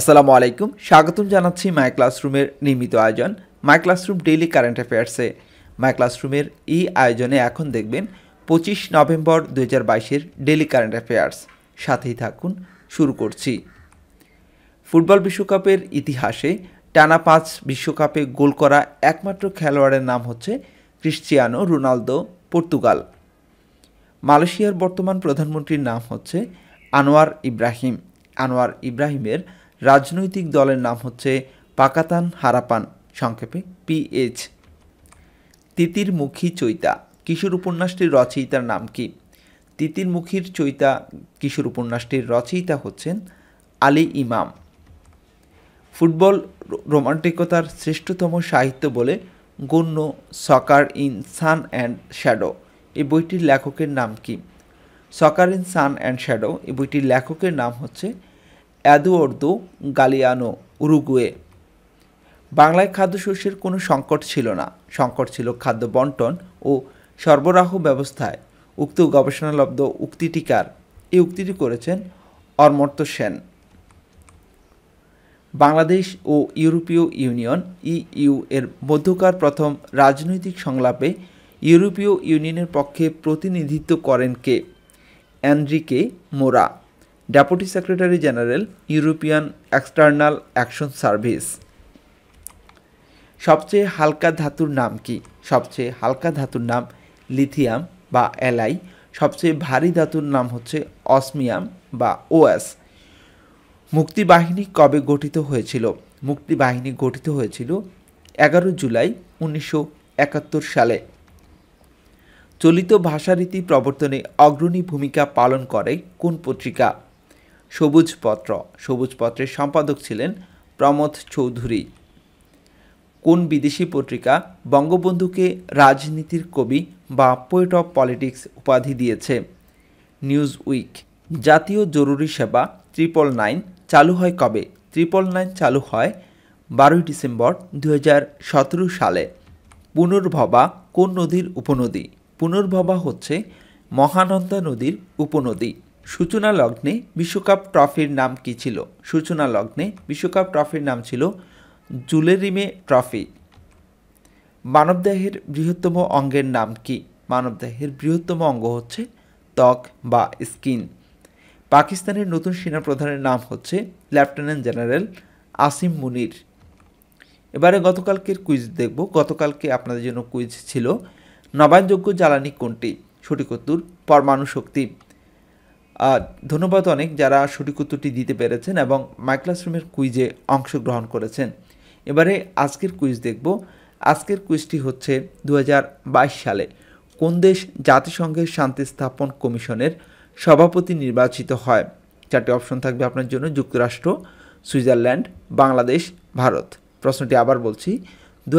আসসালামু আলাইকুম স্বাগতম জানাচ্ছি মাই ক্লাসরুমের নিয়মিত আয়োজন মাই ক্লাসরুম ডেইলি কারেন্ট অ্যাফেয়ার্সে মাই ক্লাসরুমের এই আয়োজনে এখন দেখবেন পঁচিশ নভেম্বর দু হাজার বাইশের ডেইলি কারেন্ট অ্যাফেয়ার্স সাথেই থাকুন শুরু করছি ফুটবল বিশ্বকাপের ইতিহাসে টানা পাঁচ বিশ্বকাপে গোল করা একমাত্র খেলোয়াড়ের নাম হচ্ছে ক্রিশ্চিয়ানো রোনালদো পর্তুগাল মালয়েশিয়ার বর্তমান প্রধানমন্ত্রীর নাম হচ্ছে আনোয়ার ইব্রাহিম আনোয়ার ইব্রাহিমের রাজনৈতিক দলের নাম হচ্ছে পাকাতান হারাপান সংক্ষেপে পিএইচ তিতির মুখী চৈতা কিশোর উপন্যাসটির রচয়িতার নাম কি মুখীর চৈতা কিশোর উপন্যাসটির রচয়িতা হচ্ছেন আলী ইমাম ফুটবল রোমান্টিকতার শ্রেষ্ঠতম সাহিত্য বলে গণ্য সকার ইন সান অ্যান্ড শ্যাডো এই বইটির লেখকের নাম কি সকার ইন সান অ্যান্ড শ্যাডো এই বইটির লেখকের নাম হচ্ছে অ্যাদুয়ার্দো গালিয়ানো উরুগুয়ে বাংলায় খাদ্যশস্যের কোনো সংকট ছিল না সংকট ছিল খাদ্য বন্টন ও সরবরাহ ব্যবস্থায় উক্ত গবেষণালব্ধ উক্তিটিকার এই উক্তিটি করেছেন অর্মর্ত সেন বাংলাদেশ ও ইউরোপীয় ইউনিয়ন ইইউ এর মধ্যকার প্রথম রাজনৈতিক সংলাপে ইউরোপীয় ইউনিয়নের পক্ষে প্রতিনিধিত্ব করেন কে Enrique Mora deputy secretary general European external action service সবচেয়ে হালকা ধাতুর নাম কি সবচেয়ে হালকা ধাতুর নাম লিথিয়াম বা এলআই সবচেয়ে ভারী ধাতুর নাম হচ্ছে অসমিয়াম বা ওএস মুক্তিবাহিনী কবে গঠিত হয়েছিল মুক্তিবাহিনী গঠিত হয়েছিল এগারো জুলাই উনিশশো একাত্তর সালে চলিত ভাষারীতি প্রবর্তনে অগ্রণী ভূমিকা পালন করে কোন পত্রিকা সবুজ পত্র সবুজ পত্রের সম্পাদক ছিলেন প্রমথ চৌধুরী কোন বিদেশি পত্রিকা বঙ্গবন্ধুকে রাজনীতির কবি বা পোয়েট অফ পলিটিক্স উপাধি দিয়েছে নিউজ উইক জাতীয় জরুরি সেবা ট্রিপল নাইন চালু হয় কবে ট্রিপল নাইন চালু হয় বারোই ডিসেম্বর দু সালে পুনর্ভবা কোন নদীর উপনদী পুনর্ভবা হচ্ছে মহানন্দা নদীর উপনদী সূচনা লগ্নে বিশ্বকাপ ট্রফির নাম কি ছিল সূচনা লগ্নে বিশ্বকাপ ট্রফির নাম ছিল জুলেরিমে ট্রফি মানবদেহের বৃহত্তম অঙ্গের নাম কি মানবদেহের বৃহত্তম অঙ্গ হচ্ছে ত্বক বা স্কিন পাকিস্তানের নতুন সেনাপ্রধানের নাম হচ্ছে লেফটেন্যান্ট জেনারেল আসিম মুনির এবারে গতকালকের কুইজ দেখব গতকালকে আপনাদের জন্য কুইজ ছিল নবায়নযোগ্য জ্বালানি কোনটি সঠিক উত্তর পরমাণু শক্তি ধন্যবাদ অনেক যারা সঠিক উত্তরটি দিতে পেরেছেন এবং মাই ক্লাসরুমের কুইজে অংশগ্রহণ করেছেন এবারে আজকের কুইজ দেখব আজকের কুইজটি হচ্ছে দু সালে কোন দেশ জাতিসংঘের শান্তি স্থাপন কমিশনের সভাপতি নির্বাচিত হয় চারটি অপশন থাকবে আপনার জন্য যুক্তরাষ্ট্র সুইজারল্যান্ড বাংলাদেশ ভারত প্রশ্নটি আবার বলছি দু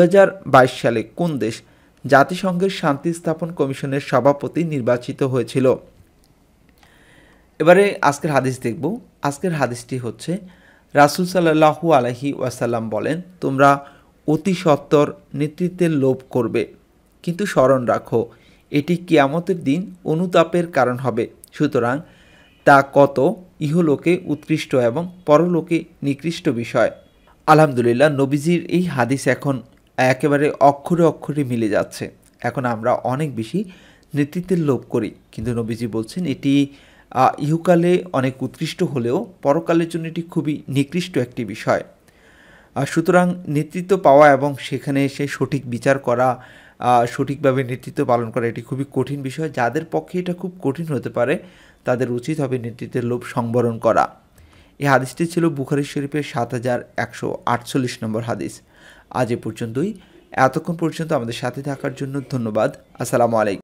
সালে কোন দেশ জাতিসংঘের শান্তি স্থাপন কমিশনের সভাপতি নির্বাচিত হয়েছিল এবারে আজকের হাদিস দেখব আজকের হাদিসটি হচ্ছে রাসুল সাল্লাহু আলহি ওয়াসাল্লাম বলেন তোমরা অতি সত্তর নেতৃত্বের লোভ করবে কিন্তু স্মরণ রাখো এটি কিয়ামতের দিন অনুতাপের কারণ হবে সুতরাং তা কত ইহলোকে উৎকৃষ্ট এবং পরলোকে নিকৃষ্ট বিষয় আলহামদুলিল্লাহ নবীজির এই হাদিস এখন একেবারে অক্ষরে অক্ষরে মিলে যাচ্ছে এখন আমরা অনেক বেশি নেতৃত্বের লোভ করি কিন্তু নবীজি বলছেন এটি ইহুকালে অনেক উৎকৃষ্ট হলেও পরকালের জন্য এটি খুবই নিকৃষ্ট একটি বিষয় সুতরাং নেতৃত্ব পাওয়া এবং সেখানে এসে সঠিক বিচার করা সঠিকভাবে নেতৃত্ব পালন করা এটি খুবই কঠিন বিষয় যাদের পক্ষে এটা খুব কঠিন হতে পারে তাদের উচিত হবে নেতৃত্বের লোভ সংবরণ করা এই হাদিসটি ছিল বুখারি শরীফের সাত হাজার একশো আটচল্লিশ নম্বর হাদিস আজ এ পর্যন্তই এতক্ষণ পর্যন্ত আমাদের সাথে থাকার জন্য ধন্যবাদ আসসালামু আলাইকুম